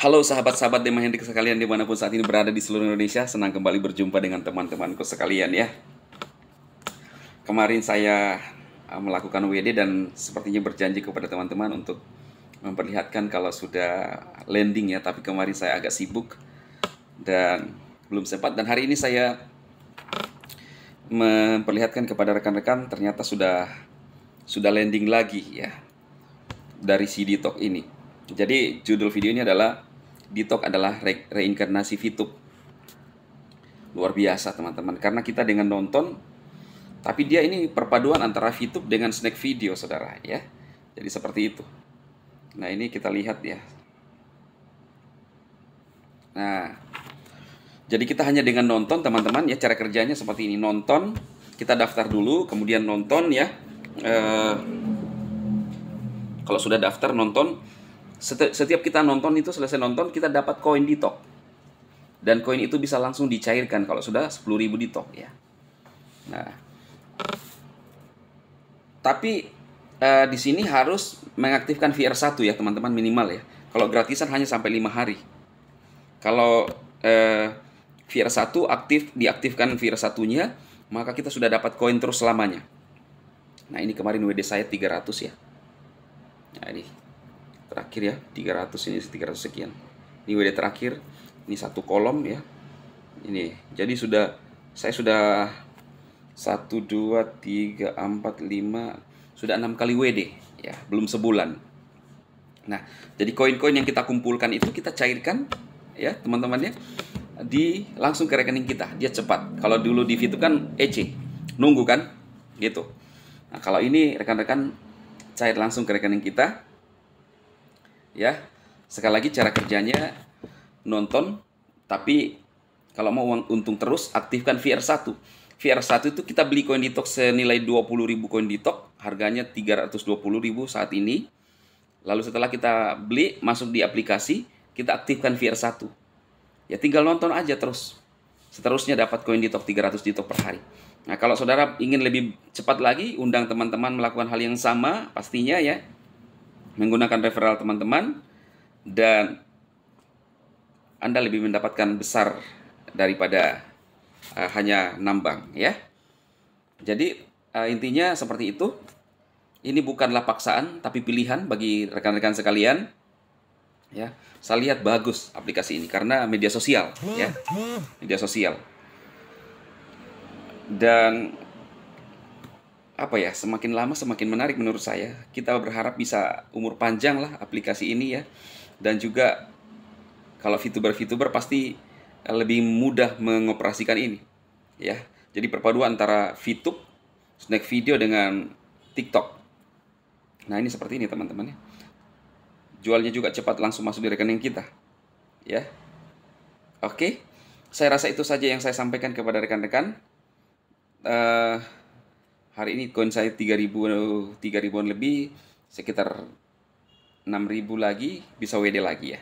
Halo sahabat-sahabat Dema Hendrik sekalian dimanapun saat ini berada di seluruh Indonesia Senang kembali berjumpa dengan teman-temanku sekalian ya Kemarin saya eh, melakukan WD dan sepertinya berjanji kepada teman-teman untuk memperlihatkan kalau sudah landing ya Tapi kemarin saya agak sibuk dan belum sempat Dan hari ini saya memperlihatkan kepada rekan-rekan ternyata sudah sudah landing lagi ya dari CD Talk ini. Jadi judul video ini adalah Ditok adalah re reinkarnasi Fitup. Luar biasa teman-teman. Karena kita dengan nonton, tapi dia ini perpaduan antara Fitup dengan snack video saudara ya. Jadi seperti itu. Nah ini kita lihat ya. Nah, jadi kita hanya dengan nonton teman-teman ya cara kerjanya seperti ini nonton kita daftar dulu kemudian nonton ya. eh, kalau sudah daftar nonton setiap, kita nonton itu selesai nonton kita dapat koin di tok. Dan koin itu bisa langsung dicairkan kalau sudah 10.000 di tok ya. Nah. Tapi eh, di sini harus mengaktifkan VR1 ya teman-teman minimal ya. Kalau gratisan hanya sampai lima hari. Kalau eh, VR1 aktif diaktifkan VR1-nya, maka kita sudah dapat koin terus selamanya. Nah, ini kemarin WD saya 300 ya. Nah, ini terakhir ya 300 ini 300 sekian ini WD terakhir ini satu kolom ya ini jadi sudah saya sudah 1 2 3 4 5 sudah enam kali WD ya belum sebulan nah jadi koin-koin yang kita kumpulkan itu kita cairkan ya teman teman ya di langsung ke rekening kita dia cepat kalau dulu di itu kan EC nunggu kan gitu nah kalau ini rekan-rekan cair langsung ke rekening kita ya sekali lagi cara kerjanya nonton tapi kalau mau uang untung terus aktifkan VR1 VR1 itu kita beli koin detox senilai 20.000 koin detox, harganya 320.000 saat ini lalu setelah kita beli masuk di aplikasi kita aktifkan VR1 ya tinggal nonton aja terus seterusnya dapat koin detox 300 detox per hari. Nah, kalau saudara ingin lebih cepat lagi, undang teman-teman melakukan hal yang sama pastinya ya menggunakan referral teman-teman dan Anda lebih mendapatkan besar daripada uh, hanya nambang ya. Jadi uh, intinya seperti itu. Ini bukanlah paksaan tapi pilihan bagi rekan-rekan sekalian. Ya, saya lihat bagus aplikasi ini karena media sosial ya. Media sosial. Dan apa ya semakin lama semakin menarik menurut saya kita berharap bisa umur panjang lah aplikasi ini ya dan juga kalau VTuber-VTuber pasti lebih mudah mengoperasikan ini ya jadi perpaduan antara VTube snack video dengan TikTok nah ini seperti ini teman-teman ya jualnya juga cepat langsung masuk di rekening kita ya oke saya rasa itu saja yang saya sampaikan kepada rekan-rekan uh, hari ini koin saya 3000 tiga lebih sekitar 6000 lagi bisa WD lagi ya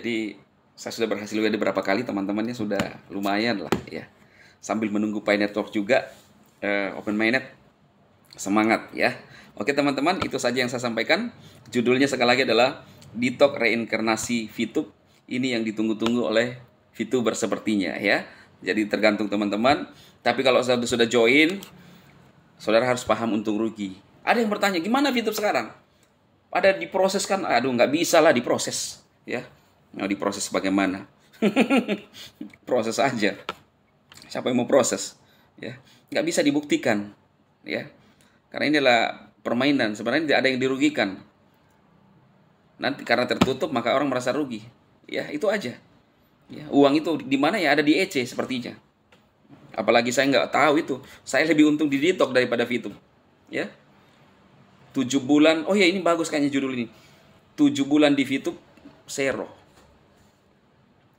jadi saya sudah berhasil WD berapa kali teman-temannya sudah lumayan lah ya sambil menunggu Pi Network juga uh, Open Mainnet semangat ya oke teman-teman itu saja yang saya sampaikan judulnya sekali lagi adalah detox Reinkarnasi VTube ini yang ditunggu-tunggu oleh VTuber sepertinya ya jadi tergantung teman-teman tapi kalau sudah join Saudara harus paham untung rugi. Ada yang bertanya, gimana fitur sekarang? Ada diproseskan? Aduh, nggak bisa lah diproses. Ya, mau diproses bagaimana? proses aja. Siapa yang mau proses? Ya, nggak bisa dibuktikan. Ya, karena inilah permainan. Sebenarnya tidak ada yang dirugikan. Nanti karena tertutup maka orang merasa rugi. Ya, itu aja. Ya, uang itu di mana ya ada di EC sepertinya. Apalagi saya nggak tahu itu. Saya lebih untung di Ditok daripada fitum Ya. 7 bulan, oh ya ini bagus kayaknya judul ini. 7 bulan di fitum sero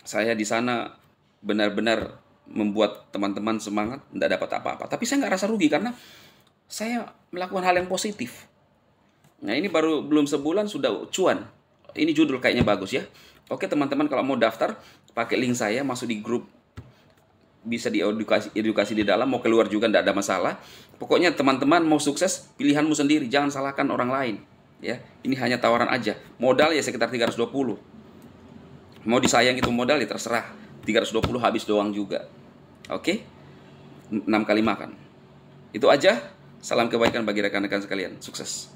Saya di sana benar-benar membuat teman-teman semangat, nggak dapat apa-apa. Tapi saya nggak rasa rugi karena saya melakukan hal yang positif. Nah ini baru belum sebulan sudah cuan. Ini judul kayaknya bagus ya. Oke teman-teman kalau mau daftar pakai link saya masuk di grup bisa diedukasi edukasi di dalam mau keluar juga tidak ada masalah pokoknya teman-teman mau sukses pilihanmu sendiri jangan salahkan orang lain ya ini hanya tawaran aja modal ya sekitar 320 mau disayang itu modal ya terserah 320 habis doang juga oke 6 kali makan itu aja salam kebaikan bagi rekan-rekan sekalian sukses